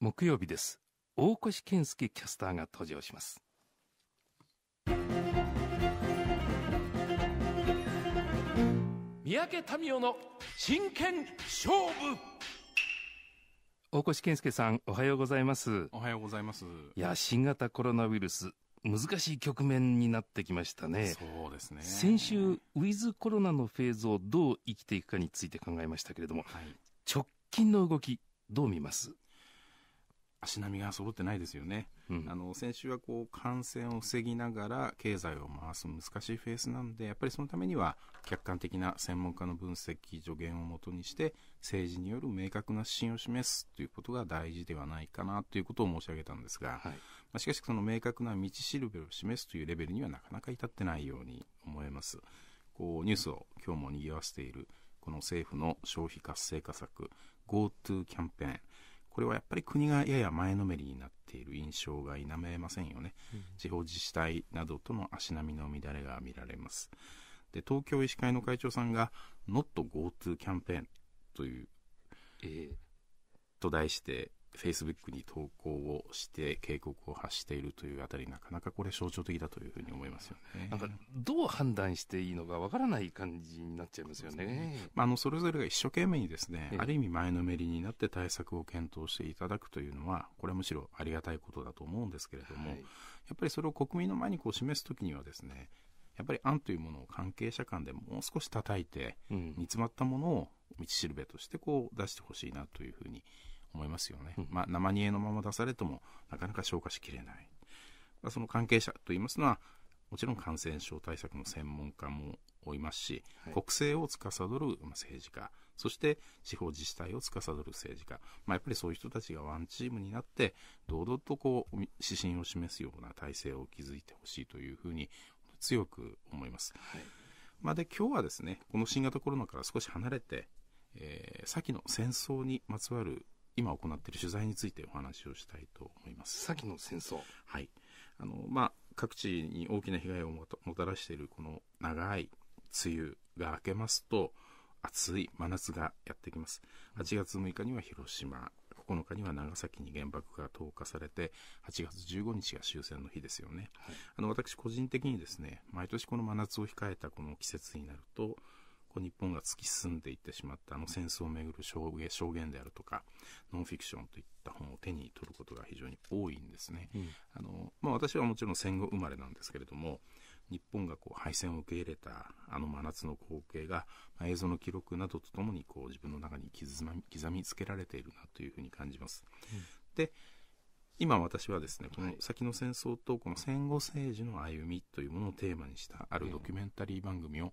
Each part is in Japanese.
木曜日です。大越健介キャスターが登場します。三宅民夫の真剣勝負大越健介さん、おはようございます。おはようございます。いや、新型コロナウイルス、難しい局面になってきましたね。そうですね。先週、ウィズコロナのフェーズをどう生きていくかについて考えましたけれども、はい、直近の動き、どう見ます足並みが揃ってないですよね、うん、あの先週はこう感染を防ぎながら経済を回す難しいフェースなのでやっぱりそのためには客観的な専門家の分析助言をもとにして政治による明確な指針を示すということが大事ではないかなということを申し上げたんですが、はい、まあ、しかしその明確な道しるべを示すというレベルにはなかなか至ってないように思えますこうニュースを今日も賑わせているこの政府の消費活性化策 GoTo キャンペーンこれはやっぱり国がやや前のめりになっている印象が否めませんよね、うん、地方自治体などとの足並みの乱れが見られます。で東京医師会の会長さんが「NotGoTo キャンペーン」という、えー、と題してフェイスブックに投稿をして警告を発しているというあたり、なかなかこれ象徴的だというふうに思いますよね。なんか、どう判断していいのかわからない感じになっちゃいますよね。ねまあ、あの、それぞれが一生懸命にですね、ええ、ある意味前のめりになって対策を検討していただくというのは、これはむしろありがたいことだと思うんですけれども、はい、やっぱりそれを国民の前にこう示すときにはですね、やっぱり案というものを関係者間でもう少し叩いて、煮詰まったものを道しるべとしてこう出してほしいなというふうに思いますよね。うん、まあ、生煮えのまま出されても、なかなか消化しきれない。その関係者といいますのは、もちろん感染症対策の専門家もおいますし、はい、国政を司る政治家、そして地方自治体を司る政治家、まあ、やっぱりそういう人たちがワンチームになって、堂々とこう指針を示すような体制を築いてほしいというふうに強く思います。はい、まあ、で今日はですね、この新型コロナから少し離れて、えー、先の戦争にまつわる今行っている取材についてお話をしたいと思います。先の戦争。はい。あの、まあ、各地に大きな被害をもたらしているこの長い梅雨が明けますと、暑い真夏がやってきます。8月6日には広島、9日には長崎に原爆が投下されて、8月15日が終戦の日ですよね。はい、あの、私個人的にですね、毎年この真夏を控えたこの季節になると、こう日本が突き進んでいってしまったあの戦争をめぐる証言証言であるとか、ノンフィクションといった本を手に取ることが非常に多いんですね。うん、あのまあ、私はもちろん戦後生まれなんですけれども、日本がこう敗戦を受け入れたあの真夏の光景が、まあ、映像の記録などとともにこう自分の中に刻みつけられているなというふうに感じます。うん、で今私はですね、この先の戦争とこの戦後政治の歩みというものをテーマにしたあるドキュメンタリー番組を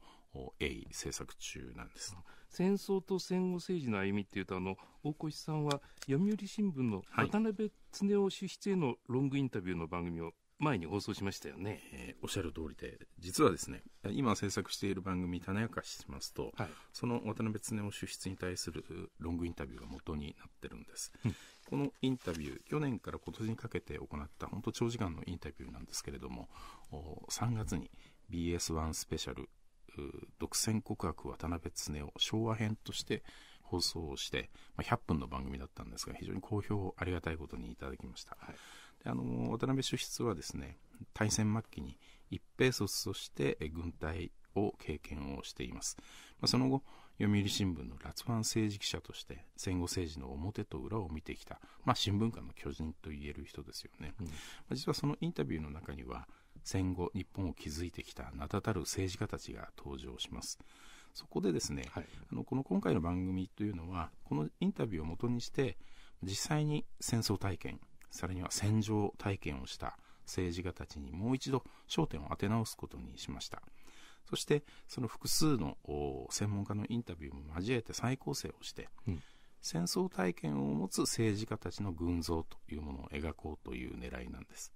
鋭意制作中なんです。戦争と戦後政治の歩みっていうとあの大越さんは読売新聞の渡辺恒夫主筆へのロングインタビューの番組を前に放送しましたよね、えー、おっしゃる通りで実はですね今制作している番組「種明かし」しますと、はい、その渡辺恒夫主筆に対するロングインタビューが元になってるんです、このインタビュー去年から今年にかけて行った本当長時間のインタビューなんですけれども3月に BS1 スペシャル独占告白渡辺恒夫昭和編として放送をして、まあ、100分の番組だったんですが非常に好評をありがたいことにいただきました、はい、であの渡辺主筆はですね大戦末期に一平卒として軍隊を経験をしています、まあ、その後読売新聞の辣腕政治記者として戦後政治の表と裏を見てきた、まあ、新聞界の巨人と言える人ですよね、うん、実はそのインタビューの中には戦後日本を築いてきた名だたる政治家たちが登場しますそこでですね、はい、あのこの今回の番組というのはこのインタビューをもとにして実際に戦争体験さらには戦場体験をした政治家たちにもう一度焦点を当て直すことにしましたそしてその複数の専門家のインタビューも交えて再構成をして、うん戦争体験を持つ政治家たちの群像というものを描こうという狙いなんです。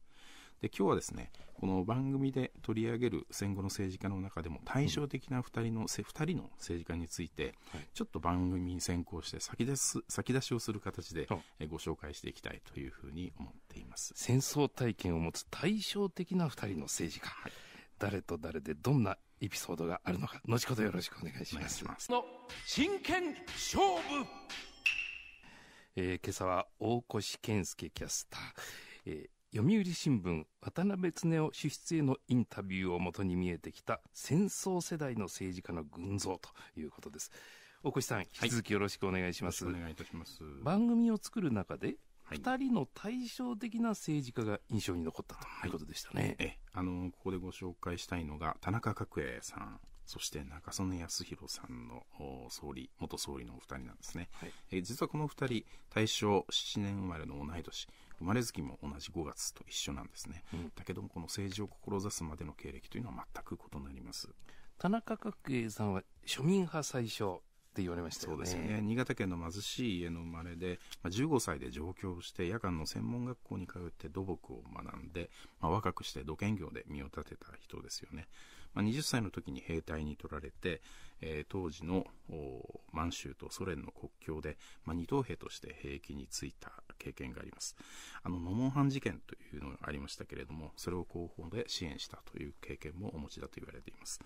で今日はですねこの番組で取り上げる戦後の政治家の中でも対照的な2人の,、うん、2人の政治家について、ちょっと番組に先行して先出す先出しをする形でご紹介していきたいというふうに思っています戦争体験を持つ対照的な2人の政治家、はい、誰と誰でどんなエピソードがあるのか後ほどよろしくお願いします。ますの真剣勝負えー、今朝は大越健介キャスター、えー読売新聞渡辺恒夫主筆へのインタビューをもとに見えてきた戦争世代の政治家の群像ということです大越さん引き続きよろしくお願いします、はい、お願いいたします番組を作る中で二人の対照的な政治家が印象に残ったということでしたね、はい、あのここでご紹介したいのが田中角栄さんそして中曽根康弘さんの総理、元総理のお二人なんですね。はい、え実はこの二人、大正7年生まれの同い年、生まれ月も同じ5月と一緒なんですね、うん、だけどもこの政治を志すまでの経歴というのは全く異なります田中角栄さんは庶民派最初って言われました、ね、そうですね新潟県の貧しい家の生まれで、まあ、15歳で上京して夜間の専門学校に通って土木を学んで、まあ、若くして土建業で身を立てた人ですよねまあ、20歳の時に兵隊に取られて、えー、当時の満州とソ連の国境で、まあ、二等兵として兵役に就いた経験があります。あの、ノモンハン事件というのがありましたけれども、それを広報で支援したという経験もお持ちだと言われています。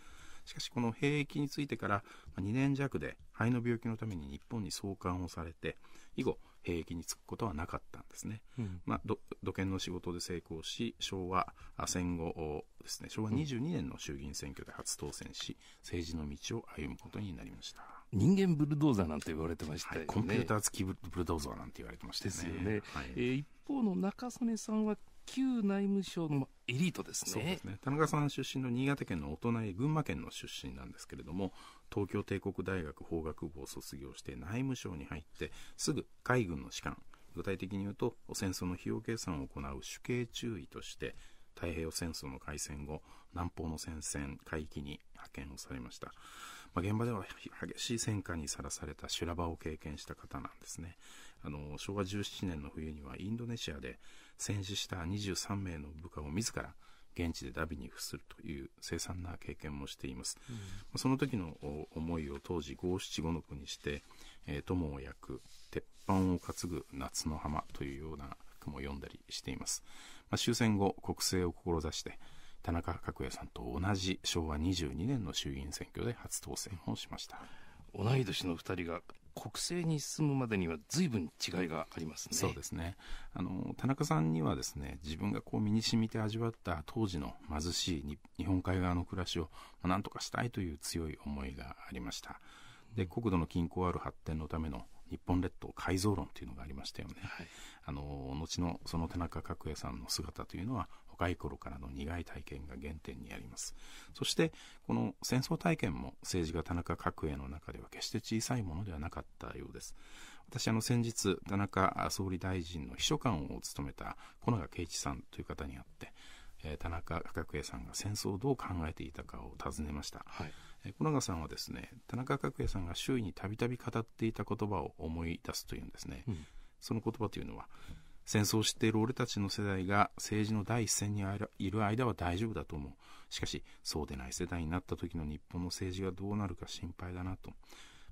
しかし、この兵役についてから2年弱で肺の病気のために日本に送還をされて、以後、兵役に就くことはなかったんですね、うん、まあ、土建の仕事で成功し昭和戦後ですね昭和22年の衆議院選挙で初当選し、政治の道を歩むことになりました人間ブルドーザーなんて言われてました、ねはい、コンピューター付きブルドーザーなんて言われてました、ね、ですよね、はい、えー、一方の中曽根さんは旧内務省のエリートですね。そうですね。田中さん出身の新潟県のお隣、群馬県の出身なんですけれども、東京帝国大学法学部を卒業して内務省に入ってすぐ海軍の士官具体的に言うと戦争の費用計算を行う主計注意として太平洋戦争の開戦後南方の戦線海域に派遣をされました、まあ、現場では激しい戦火にさらされた修羅場を経験した方なんですねあの昭和17年の冬にはインドネシアで戦死した23名の部下を自ら現地でダビに付するという凄惨な経験もしています、うん、その時の思いを当時五七五の句にして、え友を焼く鉄板を担ぐ夏の浜というような句も読んだりしています、まあ、終戦後国政を志して田中角栄さんと同じ昭和22年の衆議院選挙で初当選をしました同い年の2人が国政に進むまでには随分違いがありますね。そうですね。あの、田中さんにはですね、自分がこう身に染みて味わった当時の貧しい日本海側の暮らしを何とかしたいという強い思いがありました。で、国土の均衡ある発展のための日本列島改造論というのがありましたよね。はい、あの、後のその田中角栄さんの姿というのは、若い頃からの苦い体験が原点にあります。そして、この戦争体験も政治家田中角栄の中では決して小さいものではなかったようです。私、あの、先日、田中総理大臣の秘書官を務めた小永圭一さんという方に会って、え田中角栄さんが戦争をどう考えていたかを尋ねました、はい、小永さんはですね田中角栄さんが周囲にたびたび語っていた言葉を思い出すというんですね、うん、その言葉というのは、うん戦争を知っている俺たちの世代が政治の第一線にいる間は大丈夫だと思う。しかし、そうでない世代になった時の日本の政治がどうなるか心配だなと。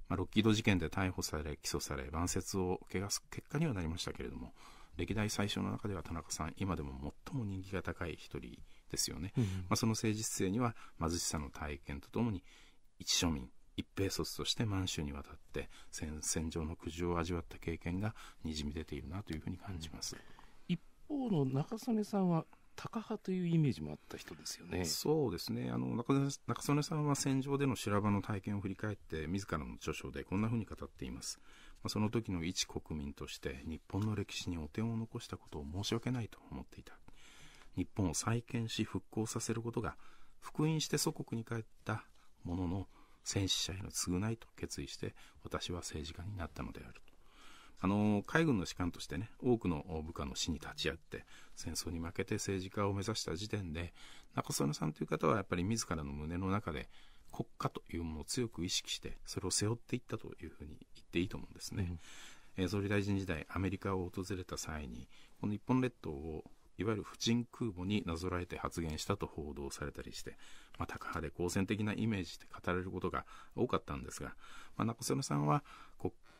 まあ、ロッキード事件で逮捕され、起訴され、晩節を汚す結果にはなりましたけれども、歴代最初の中では田中さん、今でも最も人気が高い一人ですよね。うん、まあ、その政治姿勢には貧しさの体験とともに、一庶民、一兵卒として満州に渡って戦場の苦情を味わった経験がにじみ出ているなというふうに感じます、一方の中曽根さんは高派というイメージもあった人ですよね。そうですね。あの中中曽根さんは戦場での修羅場の体験を振り返って自らの著書でこんなふうに語っています。まあ、その時の一国民として日本の歴史に汚点を残したことを申し訳ないと思っていた。日本を再建し復興させることが復員して祖国に帰ったものの戦死者への償いと決意して、私は政治家になったのであると。あの、海軍の士官としてね、多くの部下の死に立ち会って、戦争に負けて政治家を目指した時点で、中曽根さんという方はやっぱり自らの胸の中で、国家というものを強く意識して、それを背負っていったというふうに言っていいと思うんですね。うん、え総理大臣時代、アメリカを訪れた際に、この日本列島をいわゆる婦人空母になぞらえて発言したと報道されたりして、まあ、高派で好戦的なイメージで語られることが多かったんですが、まあ、中曽根さんは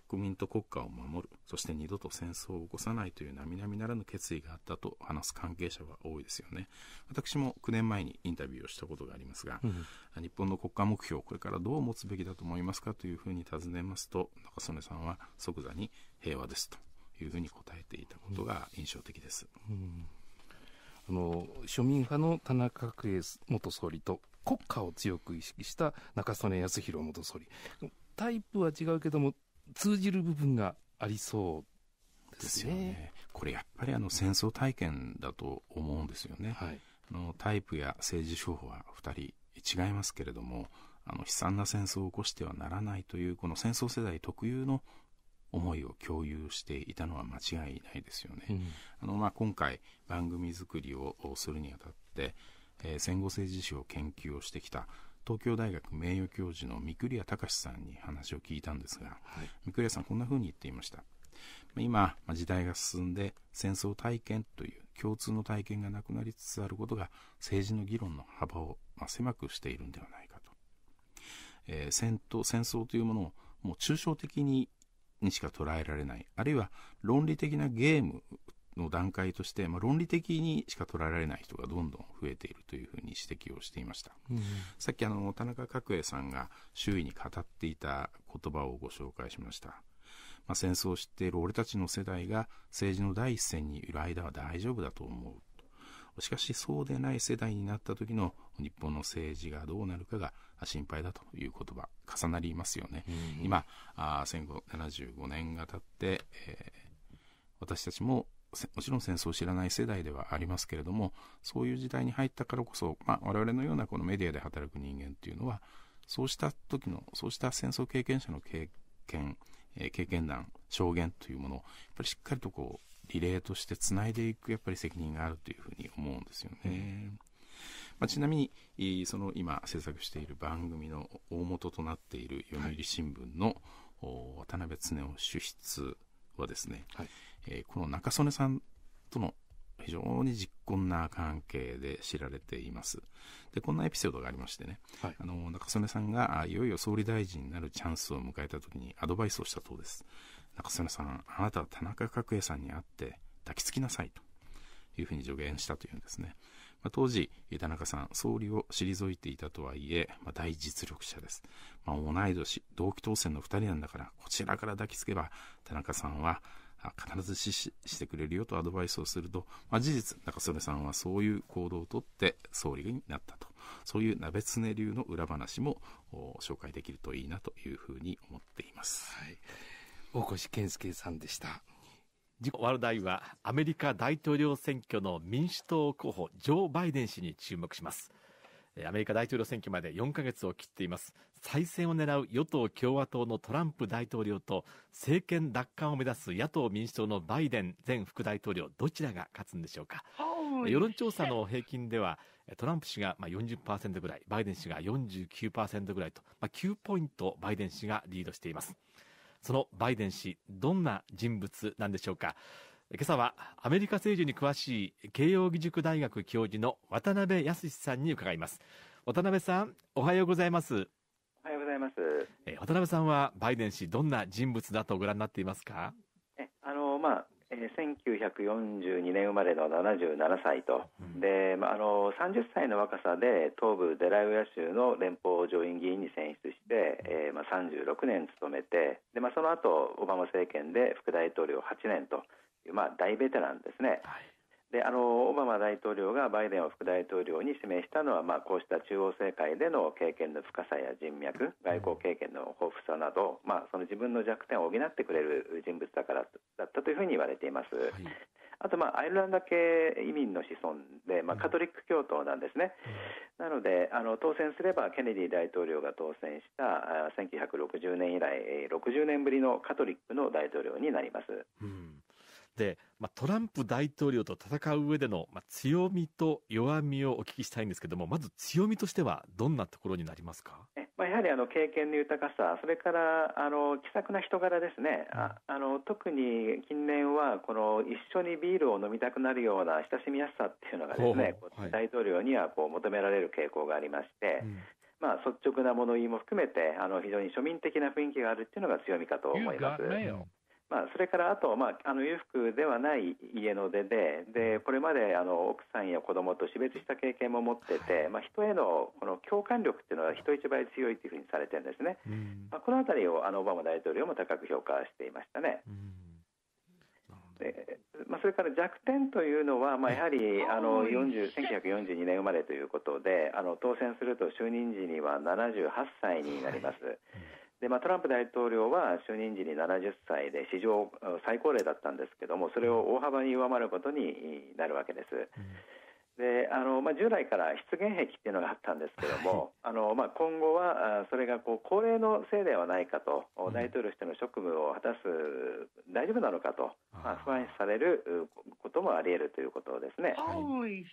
国民と国家を守る、そして二度と戦争を起こさないという並々ならぬ決意があったと話す関係者は多いですよね。私も9年前にインタビューをしたことがありますが、うん、日本の国家目標をこれからどう持つべきだと思いますかというふうに尋ねますと、中曽根さんは即座に平和ですというふうに答えていたことが印象的です。うんうんあの庶民派の田中角栄元総理と国家を強く意識した中曽根康弘元総理タイプは違うけども通じる部分がありそうですね、ね、これやっぱりあの戦争体験だと思うんですよね、はい、あのタイプや政治手法は2人違いますけれどもあの悲惨な戦争を起こしてはならないというこの戦争世代特有の思いを共有していたのは間違いないですよね。うん、あのまあ、今回番組作りをするにあたって、えー、戦後政治史を研究をしてきた東京大学名誉教授の三栗隆さんに話を聞いたんですが、はい、三栗さんこんなふうに言っていました。今、時代が進んで戦争体験という共通の体験がなくなりつつあることが政治の議論の幅を、まあ、狭くしているんではないかと。えー、戦闘、戦争というものをもう抽象的ににしか捉えられない。あるいは論理的なゲームの段階として、まあ、論理的にしか捉えられない人がどんどん増えているというふうに指摘をしていました。うん、さっきあの、田中角栄さんが周囲に語っていた言葉をご紹介しました。まあ、戦争を知っている俺たちの世代が政治の第一線にいる間は大丈夫だと思う。しかしそうでない世代になった時の日本の政治がどうなるかが心配だという言葉重なりますよね。うん、今あ戦後75年が経って、えー、私たちももちろん戦争を知らない世代ではありますけれどもそういう時代に入ったからこそ、まあ、我々のようなこのメディアで働く人間っていうのはそうした時のそうした戦争経験者の経験、えー、経験談証言というものをやっぱりしっかりとこうリレーとしてつないでいくやっぱり責任があるというふうに思うんですよね。まあ、ちなみにその今制作している番組の大元となっている読売新聞の、渡辺恒夫主筆はですね、はい、えー、この中曽根さんとの非常に実根な関係で知られています。で、こんなエピソードがありましてね、はい、あの、中曽根さんがいよいよ総理大臣になるチャンスを迎えた時にアドバイスをしたそうです。中曽根さん、あなたは田中角栄さんに会って抱きつきなさいというふうに助言したというんですね。まあ、当時、田中さん、総理を退いていたとはいえ、まあ、大実力者です。まあ、同い年、同期当選の2人なんだから、こちらから抱きつけば、田中さんは、必ず死してくれるよとアドバイスをすると、まあ、事実、中曽根さんはそういう行動をとって総理になったと。そういう鍋常流の裏話も紹介できるといいなというふうに思っています。はい大越健介さんでした話題はアメリカ大統領選挙の民主党候補ジョー・バイデン氏に注目しますアメリカ大統領選挙まで4ヶ月を切っています再選を狙う与党共和党のトランプ大統領と政権奪還を目指す野党民主党のバイデン前副大統領どちらが勝つんでしょうか世論調査の平均ではトランプ氏が40%ぐらいバイデン氏が49%ぐらいと9ポイントバイデン氏がリードしていますそのバイデン氏、どんな人物なんでしょうか。今朝はアメリカ政治に詳しい慶應義塾大学教授の渡辺康さんに伺います。渡辺さん、おはようございます。おはようございます。え渡辺さんはバイデン氏、どんな人物だとご覧になっていますかえあの、まあ、え1942年生まれの77歳と、うん、でまあ、あの30歳の若さで東部デラウェア州の連邦上院議員に選出して、えーまあ、36年務めてで、まあ、その後オバマ政権で副大統領8年という、まあ、大ベテランですね。はいであのオバマ大統領がバイデンを副大統領に指名したのは、まあ、こうした中央政界での経験の深さや人脈外交経験の豊富さなど、まあ、その自分の弱点を補ってくれる人物だからだったというふうに言われています。はいあと、まあ、アイルランド系移民の子孫で、まあ、カトリック教徒なんですね。なので、あの、当選すれば、ケネディ大統領が当選した1960年以来、60年ぶりのカトリックの大統領になります。うんで、まあ、トランプ大統領と戦う上での、まあ、強みと弱みをお聞きしたいんですけども、まず強みとしてはどんなところになりますかまあ、やはりあの経験の豊かさ、それからあの気さくな人柄ですね、あ、あの特に近年はこの一緒にビールを飲みたくなるような親しみやすさっていうのがですね、はい、大統領にはこう求められる傾向がありまして、うんまあ、率直な物言いも含めてあの非常に庶民的な雰囲気があるっていうのが強みかと思います。まあ、それからあと、まあ、あの裕福ではない家の出ででこれまであの奥さんや子供と死別した経験も持ってて、まあ、人へのこの共感力っていうのは人一倍強いというふうにされてるんですね、まあ、このあたりをあのオバマ大統領も高く評価していましたね。でまあ、それから弱点というのは、まあ、やはりあの1942年生まれということであの当選すると就任時には78歳になります。でまあ、トランプ大統領は就任時に70歳で史上最高齢だったんですけどもそれを大幅に上回ることになるわけです。であのまあ、従来から失言癖っていうのがあったんですけども、はい、あのまあ、今後はそれがこう高齢のせいではないかと、うん、大統領としての職務を果たす大丈夫なのかと、まあ、不安視されることもあり得るということですね。はい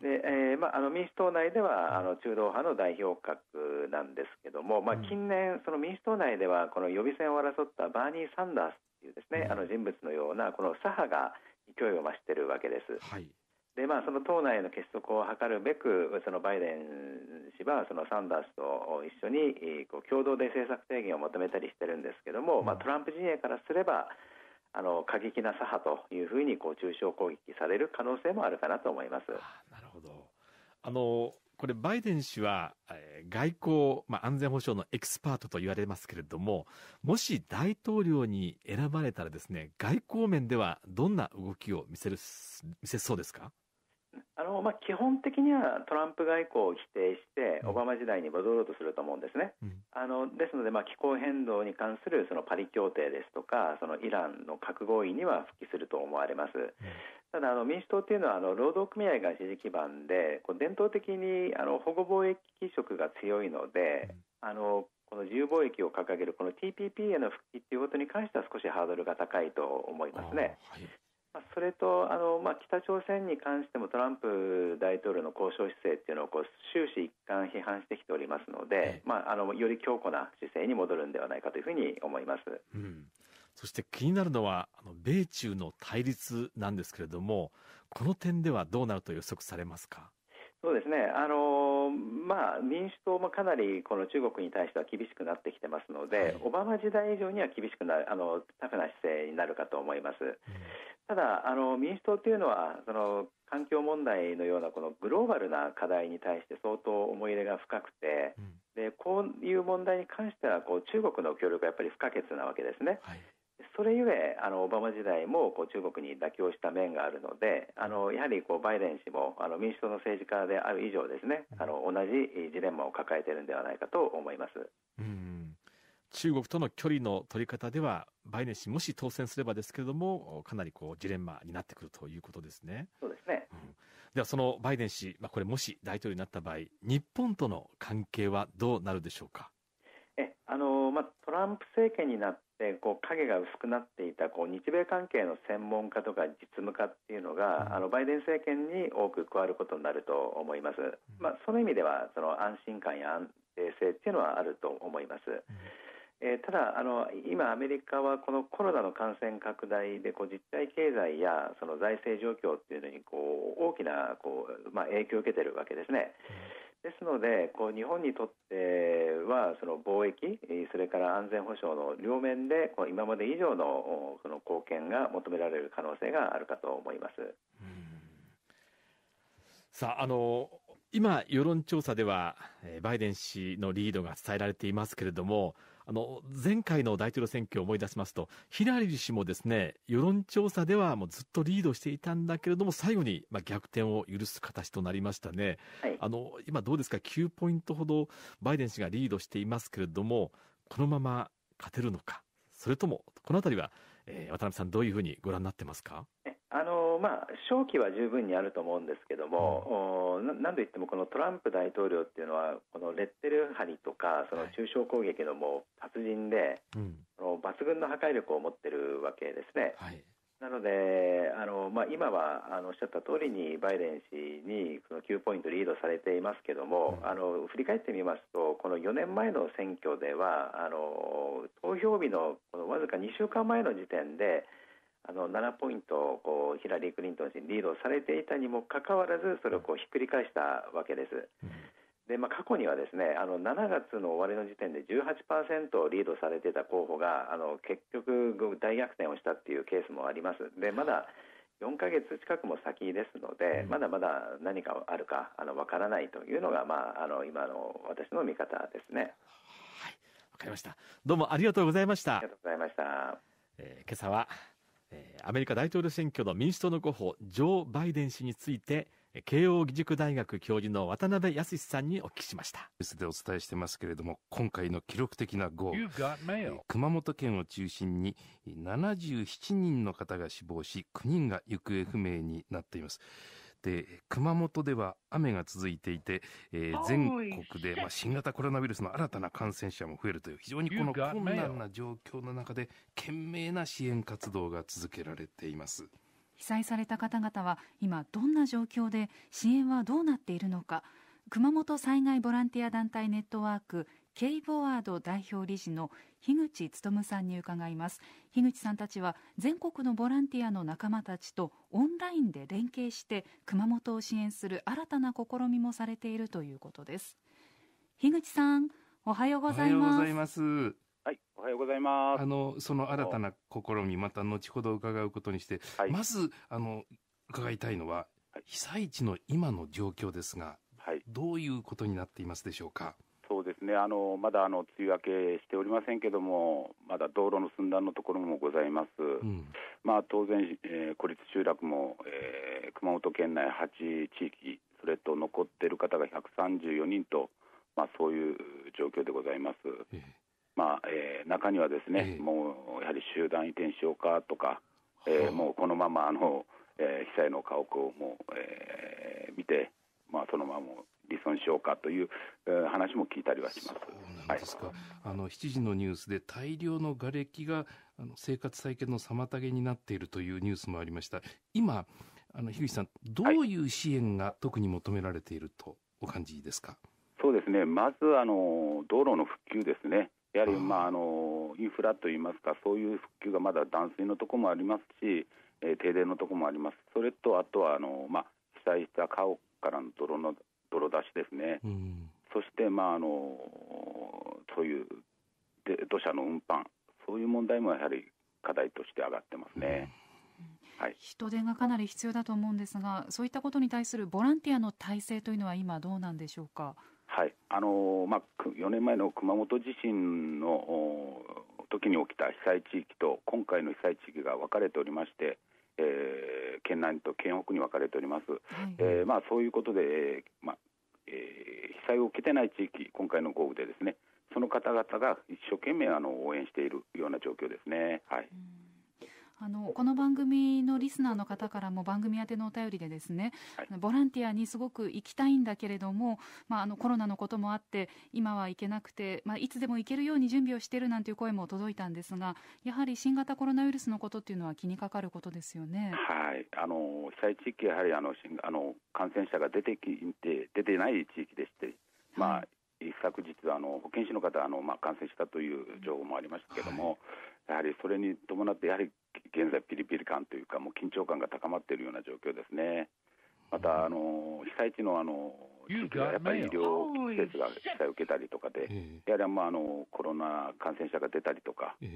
でえーまあ、あの民主党内ではあの中道派の代表格なんですけども、まあ、近年、その民主党内ではこの予備選を争ったバーニー・サンダースというですね、あの人物のようなこの左派が勢いを増しているわけです。はいでまあ、その党内の結束を図るべくそのバイデン氏はそのサンダースと一緒にこう共同で政策提言を求めたりしてるんですけども、まあ、トランプ陣営からすればあの過激な左派というふうにこう中傷攻撃される可能性もあるかなと思います。ほど。あの、これ、バイデン氏は、えー、外交、まあ、安全保障のエキスパートと言われますけれども、もし大統領に選ばれたらですね、外交面ではどんな動きを見せる、見せそうですかあのまあ、基本的にはトランプ外交を否定して、オバマ時代に戻ろうとすると思うんですね。うん、あのですので、まあ、気候変動に関するそのパリ協定ですとか、そのイランの核合意には復帰すると思われます。ただあの、民主党というのはあの労働組合が支持基盤で、こう伝統的にあの保護貿易色が強いので、うん、あのこの自由貿易を掲げるこの TPP への復帰ということに関しては少しハードルが高いと思いますね。はい、それとあの、まあ、北朝鮮に関してもトランプ大統領の交渉姿勢っていうのをこう終始一貫批判してきておりますので、まあ、あのより強固な姿勢に戻るんではないかというふうに思います、うん、そして気になるのはあの米中の対立なんですけれどもこの点ではどうなると予測されますか。そうですねあの、まあ、民主党もかなりこの中国に対しては厳しくなってきてますので、はい、オバマ時代以上には厳しくなるあのタフな姿勢になるかと思います。ただあの民主党というのはその環境問題のようなこのグローバルな課題に対して相当思い入れが深くて、うん、でこういう問題に関してはこう中国の協力がやっぱり不可欠なわけですね。はいそれゆえあのオバマ時代もこう中国に妥協した面があるのであのやはりこうバイデン氏もあの民主党の政治家である以上ですねあの同じジレンマを抱えているんではないかと思います。うん中国との距離の取り方では、バイデン氏、もし当選すればですけれども、かなりこうジレンマになってくるということですね。そうですね、うん、では、そのバイデン氏、まあ、これ、もし大統領になった場合、日本との関係はどうなるでしょうか。えあのまあ、トランプ政権になっでこう影が薄くなっていたこう日米関係の専門家とか実務家っていうのが、うん、あのバイデン政権に多く加わることになると思います、まあ、その意味ではその安心感や安定性っていうのはあると思います。うんえー、ただあの、今、アメリカはこのコロナの感染拡大でこう実体経済やその財政状況っていうのにこう大きなこう、まあ、影響を受けているわけですね。ですのでこう日本にとってはその貿易それから安全保障の両面でこう今まで以上のその貢献が求められる可能性があるかと思います。さあ、あの、今、世論調査では、バイデン氏のリードが伝えられていますけれども、あの、前回の大統領選挙を思い出しますと、ヒラリー氏もですね、世論調査ではもうずっとリードしていたんだけれども、最後に、まあ、逆転を許す形となりましたね。はい、あの、今どうですか、9ポイントほどバイデン氏がリードしていますけれども、このまま勝てるのか、それとも、このあたりは、えー、渡辺さんどういうふうにご覧になってますかあのまあ、勝機は十分にあると思うんですけども、なんといってもこのトランプ大統領っていうのはこのレッテル張りとかその中傷攻撃のもう達人で、はい、抜群の破壊力を持ってるわけですね。はい、なのであの、まあ、今はあのおっしゃった通りにバイデン氏にその9ポイントリードされていますけども、あの振り返ってみますとこの4年前の選挙ではあの投票日のこのわずか2週間前の時点であの7ポイントこうヒラリー・クリントン氏にリードされていたにもかかわらずそれをこうひっくり返したわけです。でまあ、過去にはですねあの7月の終わりの時点で18%リードされていた候補があの結局大逆転をしたっていうケースもあります。でまだ4か月近くも先ですので、まだまだ何かあるかあの分からないというのが、まあ、あの今の私の見方ですね。はい、わかりました。どうもありがとうございました。ありがとうございました。えー、今朝はアメリカ大統領選挙の民主党の候補、ジョー・バイデン氏について、慶応義塾大学教授の渡辺康さんにお聞きしました。ニュースでお伝えしてますけれども、今回の記録的な豪雨、熊本県を中心に77人の方が死亡し、9人が行方不明になっています。熊本では雨が続いていて、えー、全国で、まあ、新型コロナウイルスの新たな感染者も増えるという、非常にこの困難な状況の中で、懸命な支援活動が続けられています。被災された方々は今どんな状況で支援はどうなっているのか熊本災害ボランティア団体ネットワークケイボワード代表理事の樋口努さんに伺います樋口さんたちは全国のボランティアの仲間たちとオンラインで連携して熊本を支援する新たな試みもされているということです樋口さんおはようございますおはようござい、ますはいおはようございます。あの、その新たな試み、また後ほど伺うことにして、はい、まず、あの、伺いたいのは、被災地の今の状況ですが、はい、どういうことになっていますでしょうか。ですね、あのまだあの梅雨明けしておりませんけれども、まだ道路の寸断のところもございます、うん、まあ、当然、えー、孤立集落も、えー、熊本県内8地域、それと残っている方が134人と、まあ、そういう状況でございます。えー、まあえー、中にはですね、えー、もうやはり集団移転しようかとか、えー、もうこのままあの、えー、被災の家屋をもう、えー、見て、まあ、そのまま損傷かという話も聞いたりはします。そう、はい、あの7時のニュースで大量の瓦礫があの生活再建の妨げになっているというニュースもありました。今あの樋口さんどういう支援が特に求められているとお感じですか。はい、そうですね。まずあの道路の復旧ですね。やはりまああのインフラといいますかそういう復旧がまだ断水のところもありますし、えー、停電のところもあります。それとあとはあのまあ被災した家屋からの泥のを出しですね、うん、そして、まあ、あのそういうで土砂の運搬、そういう問題もやはり課題として上がってますね。はい、人手がかなり必要だと思うんですが、そういったことに対するボランティアの体制というのは今、どうなんでしょうか、はいあのまあ、4年前の熊本地震の時に起きた被災地域と、今回の被災地域が分かれておりまして、えー、県南と県北に分かれております、はい、えー、まあ、そういうことで、えー、まあ、えー、被災を受けてない地域、今回の豪雨でですね、その方々が一生懸命あの応援しているような状況ですね。はい。うんあのこの番組のリスナーの方からも番組宛てのお便りでですね、はい、ボランティアにすごく行きたいんだけれども、まあ、あのコロナのこともあって今は行けなくて、まあ、いつでも行けるように準備をしているなんていう声も届いたんですがやはり新型コロナウイルスのことっていうのは気にかかることですよね。はい、あの被災地域はやはりあのあの感染者が出てきて出てない地域でして、まあ、はい一昨日あの保健師の方あの、まあ、感染したという情報もありましたけれども、はい、やはりそれに伴ってやはり現在、ピリピリ感というか、もう緊張感が高まっているような状況ですね。また、あの被災地のあの地域はやっぱり医療施設が被災を受けたりとかで、やはり、まあ、あのコロナ感染者が出たりとかし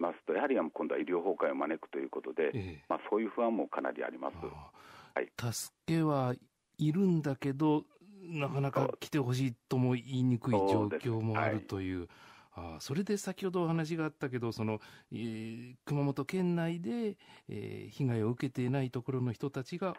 ますと、やはり今度は医療崩壊を招くということで、まあ、そういう不安もかなりあります、はい、助けはいるんだけど、なかなか来てほしいとも言いにくい状況もあるという。あそれで先ほどお話があったけど、その、えー、熊本県内で、えー、被害を受けていないところの人たちが、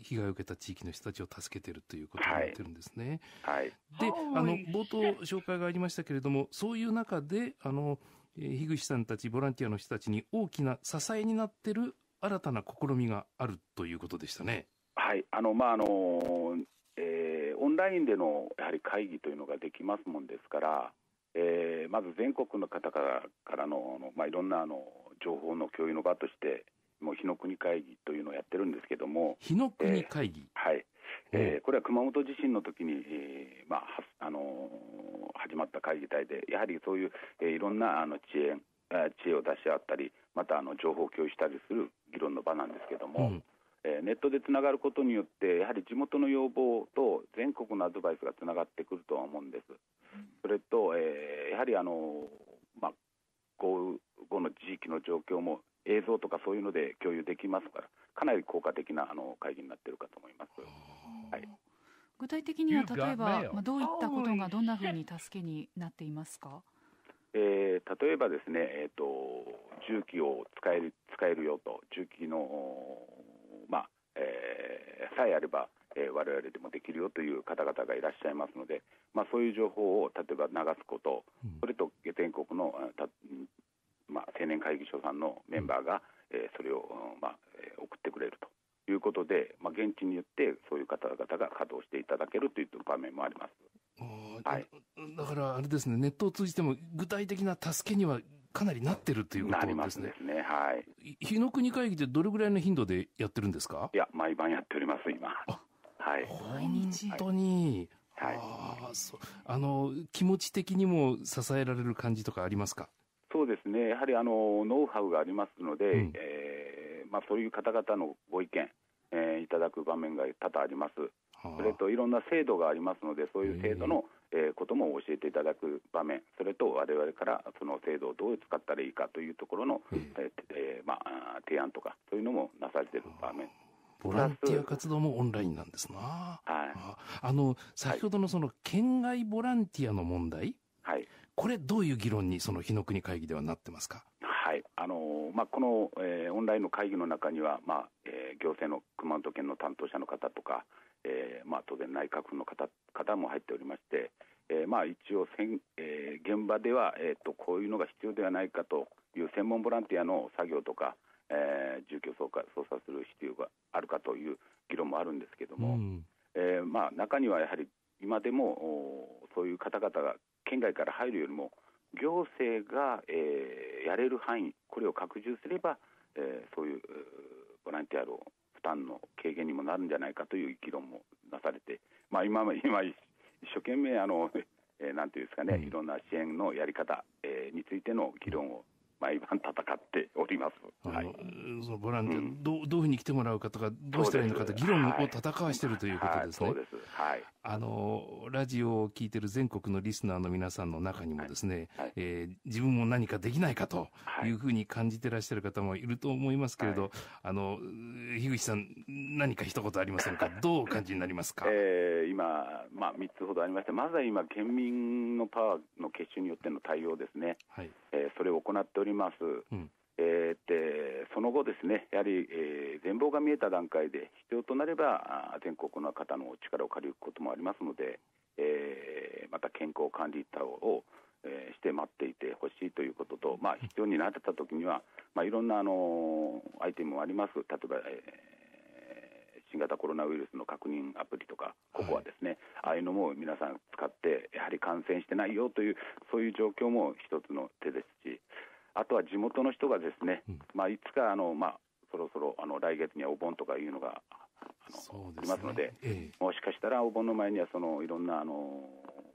被害を受けた地域の人たちを助けてるということになってるんですね。はい。はい、で、あの、冒頭紹介がありましたけれども、そういう中で、あの、樋口さんたち、ボランティアの人たちに大きな支えになってる新たな試みがあるということでしたね。はい、あの、まあ、あの、えー、オンラインでのやはり会議というのができますもんですから、えー、まず全国の方からからのあの、まあ、いろんなあの情報の共有の場として、もう日の国会議というのをやってるんですけども、日の国会議、えー、はいえー、これは熊本地震の時に、えーまああのー、始まった会議体で、やはりそういう、えー、いろんなあの知恵知恵を出し合ったり、またあの情報を共有したりする議論の場なんですけども。うんえネットでつながることによって、やはり地元の要望と全国のアドバイスがつながってくるとは思うんです。それと、えー、やはりあの、まあ、豪雨後の地域の状況も映像とかそういうので共有できますから、かなり効果的なあの会議になっているかと思います。はい、具体的には例えば、まあ、どういったことがどんなふうに助けになっていますか、えー、例えばですね、えーと、重機を使える使えるよと、重機の、まあえー、さえあれば、えー、我々でもできるよという方々がいらっしゃいますので、まあ、そういう情報を例えば流すこと、それと全国のた、まあ、青年会議所さんのメンバーが、えー、それを、まあ、送ってくれるということで、まあ、現地によってそういう方々が稼働していただけるという場面もあります。はい、だからあれですね、ネットを通じても具体的な助けにはかなりなってるということですね。すねはい。日の国会議ってどれぐらいの頻度でやってるんですかいや、毎晩やっております、今。い。本当に。はい。あそあの、気持ち的にも支えられる感じとかありますかそうですね。やはりあの、ノウハウがありますので、うん、えー、まあ、そういう方々のご意見、えー、いただく場面が多々あります。それといろんな制度がありますので、そういう制度の、えー、ことも教えていただく場面、それとわれわれからその制度をどう使ったらいいかというところの、えー、えー、まあ、提案とか、そういうのもなされている場面ボランティア活動もオンラインなんですな。はい。あの、先ほどのその県外ボランティアの問題。はい。これどういう議論にその日の国会議ではなってますかはい。あのまあ、この、えー、オンラインの会議の中には、まあ、えー、行政の熊本県の担当者の方とか、えー、まあ、当然内閣府の方、方も入っておりまして、えー、まあ、一応せん、えー、現場では、えっ、と、こういうのが必要ではないかという専門ボランティアの作業とか、えー、住居捜査捜査する必要があるかという議論もあるんですけども、うん、えー、まあ、中にはやはり今でもそういう方々が県外から入るよりも行政が、えー、やれる範囲これを拡充すれば、えー、そういうボランティアの負担の軽減にもなるんじゃないかという議論もなされて、まあ今、今今一生懸命あの、えー、なんていうんですかね、うん、いろんな支援のやり方、えー、についての議論を毎晩戦っております。はい、そうボランティア、うん、どうどういうふうに来てもらうかとか、どうしたらいいのかと議論を戦わしてるということですね。はい、あの、ラジオを聞いてる全国のリスナーの皆さんの中にもですね、はい、えー、自分も何かできないかというふうに感じてらっしゃる方もいると思いますけれど、あの、樋口さん、何か一言ありませんかどうお感じになりますかえー今、まあ、3つほどありまして、まずは今、県民のパワーの結集によっての対応ですね、はいえー、それを行っております。うんえー、でその後、ですねやはり、えー、全貌が見えた段階で、必要となれば、全国の方の力を借りることもありますので、えー、また健康管理等を、えー、して待っていてほしいということと、まあ、必要になってたときには、まあ、いろんな、あのアイテムもあります、例えば、えー新型コロナウイルスの確認アプリとか、ここはですね、はい、ああいうのも皆さん使って、やはり感染してないよという、そういう状況も一つの手ですし、あとは地元の人がですね、うん、まあ、いつかあの、まあ、そろそろあの来月にはお盆とかいうのがあの、ね、ありますので、ええ、もしかしたらお盆の前にはそのいろんなあの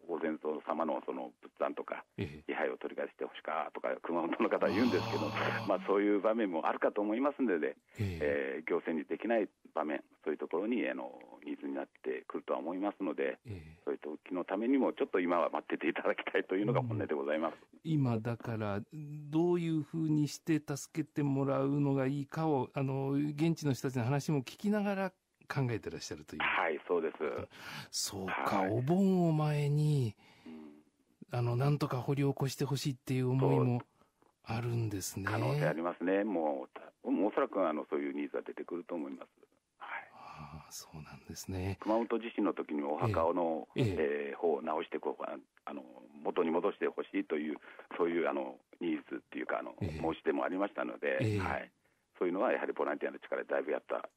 お禅僧様のその仏壇とか、位牌を取り返してほしかとか、熊本の方は言うんですけど、まあ、そういう場面もあるかと思いますので、ね、ええー、行政にできない場面、そういうところにあのニーズになってくるとは思いますので、えー、そういう時のためにも、ちょっと今は待ってていただきたいというのが本音でございます、うん、今だから、どういうふうにして助けてもらうのがいいかを、あの現地の人たちの話も聞きながら考えてらっしゃるという。はい、そうです。そうか、はい、お盆を前に、あの、なんとか掘り起こしてほしいっていう思いもあるんですね。可能性ありますね。もう、もうおそらくあの、そういうニーズは出てくると思います。はい。ああ、そうなんですね。熊本地震の時にお墓の、えー、えー、方を直してこうかな。あの、元に戻してほしいという、そういうあの、ニーズっていうか、あの、えー、申し出もありましたので、えー、はい。そういうのはやはりボランティアの力でだいぶやった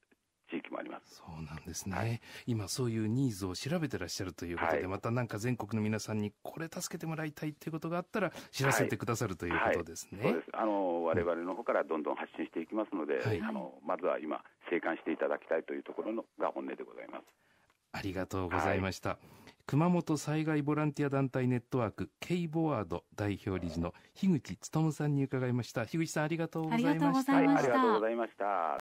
地域もありますそうなんですね、はい、今、そういうニーズを調べてらっしゃるということで、はい、またなんか全国の皆さんにこれ助けてもらいたいっていうことがあったら、知らせてくださるということですね。はいはい、すあの我々の方からどんどん発信していきますので、うん、あのまずは今、生還していただきたいというところのが本音でございます。ありがとうございました。熊本災害ボランティア団体ネットワーク K ボワード代表理事の樋口勉さんに伺いました樋口さんありがとうございましたありがとうございました